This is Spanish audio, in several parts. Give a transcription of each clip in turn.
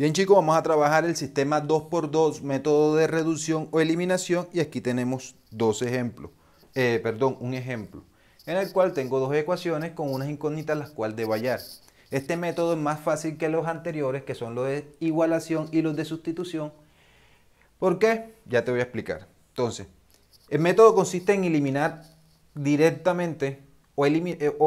Bien chicos, vamos a trabajar el sistema 2x2, método de reducción o eliminación y aquí tenemos dos ejemplos, eh, perdón, un ejemplo, en el cual tengo dos ecuaciones con unas incógnitas las cuales debo hallar. Este método es más fácil que los anteriores que son los de igualación y los de sustitución. ¿Por qué? Ya te voy a explicar. Entonces, el método consiste en eliminar directamente o eh,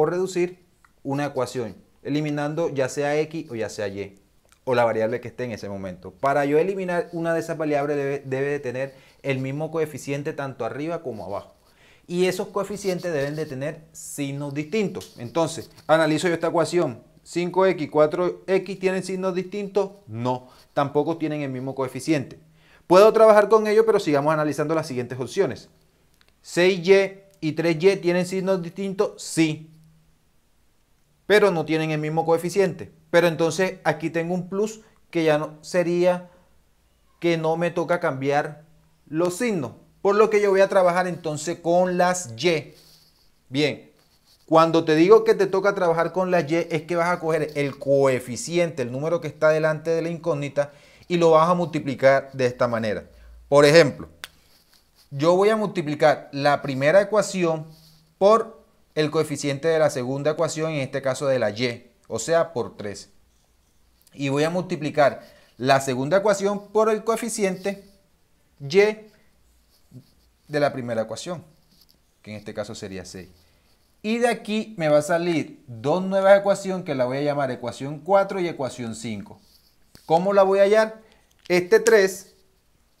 reducir una ecuación, eliminando ya sea x o ya sea y o la variable que esté en ese momento. Para yo eliminar una de esas variables debe, de tener el mismo coeficiente tanto arriba como abajo. Y esos coeficientes deben de tener signos distintos. Entonces, analizo yo esta ecuación. 5x, 4x tienen signos distintos? No, tampoco tienen el mismo coeficiente. Puedo trabajar con ello, pero sigamos analizando las siguientes opciones. 6y y 3y tienen signos distintos? Sí, pero no tienen el mismo coeficiente. Pero entonces aquí tengo un plus que ya no, sería que no me toca cambiar los signos. Por lo que yo voy a trabajar entonces con las Y. Bien, cuando te digo que te toca trabajar con las Y es que vas a coger el coeficiente, el número que está delante de la incógnita y lo vas a multiplicar de esta manera. Por ejemplo, yo voy a multiplicar la primera ecuación por el coeficiente de la segunda ecuación, en este caso de la y, o sea, por 3. Y voy a multiplicar la segunda ecuación por el coeficiente y de la primera ecuación, que en este caso sería 6. Y de aquí me va a salir dos nuevas ecuaciones que la voy a llamar ecuación 4 y ecuación 5. ¿Cómo la voy a hallar? Este 3,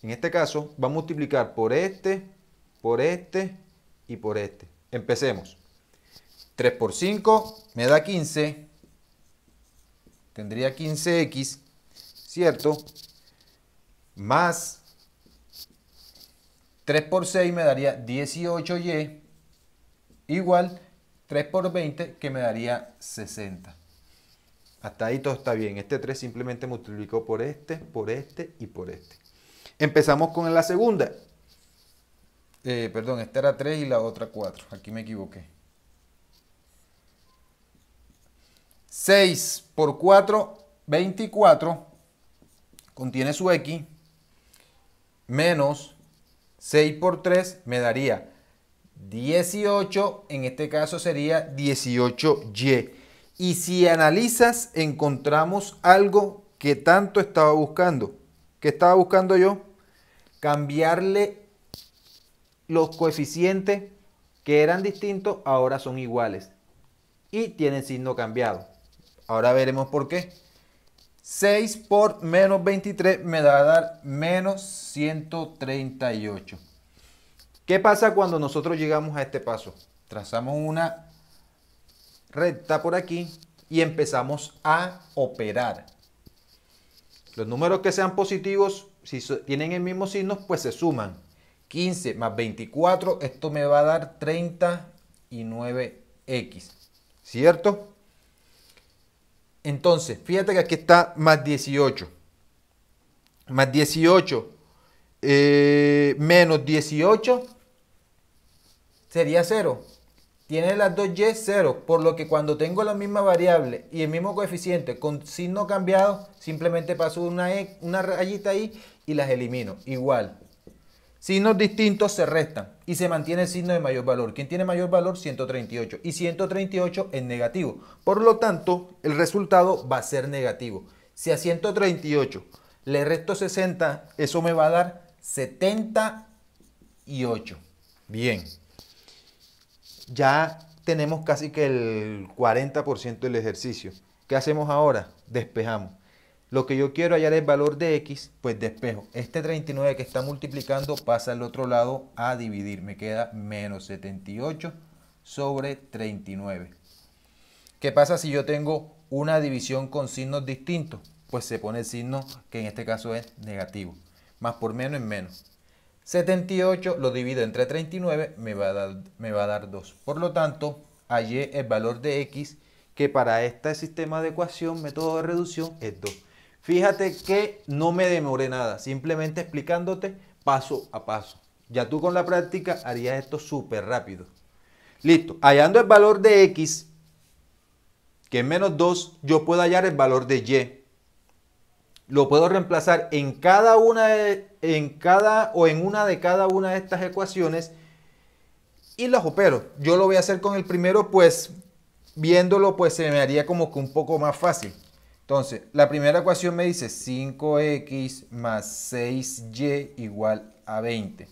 en este caso, va a multiplicar por este, por este y por este. Empecemos. 3 por 5 me da 15. Tendría 15x, ¿cierto? Más 3 por 6 me daría 18y igual 3 por 20 que me daría 60. Hasta ahí todo está bien. Este 3 simplemente multiplicó por este, por este y por este. Empezamos con la segunda. Eh, perdón, esta era 3 y la otra 4. Aquí me equivoqué. 6 por 4, 24, contiene su x, menos 6 por 3 me daría 18, en este caso sería 18y. Y si analizas, encontramos algo que tanto estaba buscando. ¿Qué estaba buscando yo? Cambiarle los coeficientes que eran distintos, ahora son iguales. Y tienen signo cambiado. Ahora veremos por qué. 6 por menos 23 me va a dar menos 138. ¿Qué pasa cuando nosotros llegamos a este paso? Trazamos una recta por aquí y empezamos a operar. Los números que sean positivos, si tienen el mismo signo, pues se suman. 15 más 24, esto me va a dar 39x, ¿cierto? Entonces, fíjate que aquí está más 18. Más 18 eh, menos 18 sería 0. Tiene las dos y 0, por lo que cuando tengo la misma variable y el mismo coeficiente con signo cambiado, simplemente paso una, e, una rayita ahí y las elimino. Igual, Signos distintos se restan y se mantiene el signo de mayor valor. ¿Quién tiene mayor valor? 138. Y 138 es negativo. Por lo tanto, el resultado va a ser negativo. Si a 138 le resto 60, eso me va a dar 78. Bien. Ya tenemos casi que el 40% del ejercicio. ¿Qué hacemos ahora? Despejamos. Lo que yo quiero hallar el valor de x, pues despejo. Este 39 que está multiplicando pasa al otro lado a dividir. Me queda menos 78 sobre 39. ¿Qué pasa si yo tengo una división con signos distintos? Pues se pone el signo que en este caso es negativo. Más por menos en menos. 78 lo divido entre 39, me va a dar, me va a dar 2. Por lo tanto, hallé el valor de x que para este sistema de ecuación, método de reducción, es 2. Fíjate que no me demoré nada, simplemente explicándote paso a paso. Ya tú con la práctica harías esto súper rápido. Listo, hallando el valor de x, que es menos 2, yo puedo hallar el valor de y. Lo puedo reemplazar en cada una de, en cada o en una de cada una de estas ecuaciones y las opero. Yo lo voy a hacer con el primero, pues viéndolo pues se me haría como que un poco más fácil. Entonces, la primera ecuación me dice 5x más 6y igual a 20.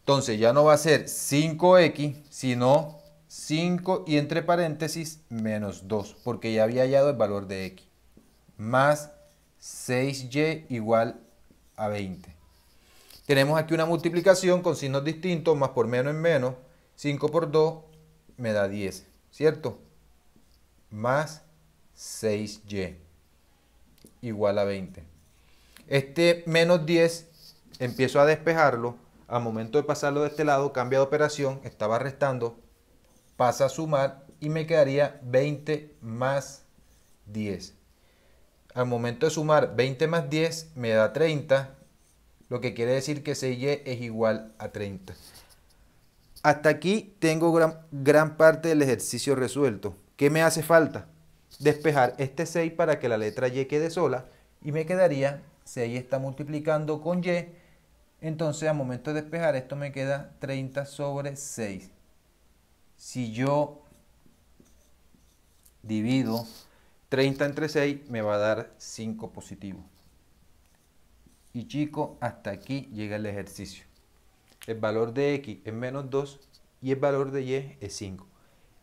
Entonces, ya no va a ser 5x, sino 5 y entre paréntesis menos 2, porque ya había hallado el valor de x. Más 6y igual a 20. Tenemos aquí una multiplicación con signos distintos, más por menos en menos. 5 por 2 me da 10, ¿cierto? Más 6y igual a 20. Este menos 10 empiezo a despejarlo. al momento de pasarlo de este lado, cambia de operación, estaba restando, pasa a sumar y me quedaría 20 más 10. Al momento de sumar 20 más 10 me da 30, lo que quiere decir que 6y es igual a 30. Hasta aquí tengo gran, gran parte del ejercicio resuelto. ¿Qué me hace falta? despejar este 6 para que la letra Y quede sola y me quedaría, 6 está multiplicando con Y, entonces al momento de despejar esto me queda 30 sobre 6. Si yo divido 30 entre 6 me va a dar 5 positivo. Y chicos, hasta aquí llega el ejercicio. El valor de x es menos 2 y el valor de y es 5.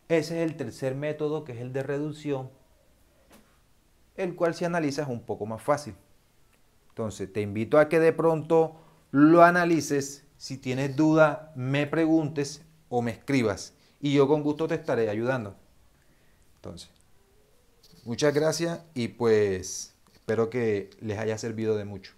Ese es el tercer método que es el de reducción el cual si analizas es un poco más fácil. Entonces, te invito a que de pronto lo analices. Si tienes duda, me preguntes o me escribas. Y yo con gusto te estaré ayudando. Entonces, muchas gracias y pues espero que les haya servido de mucho.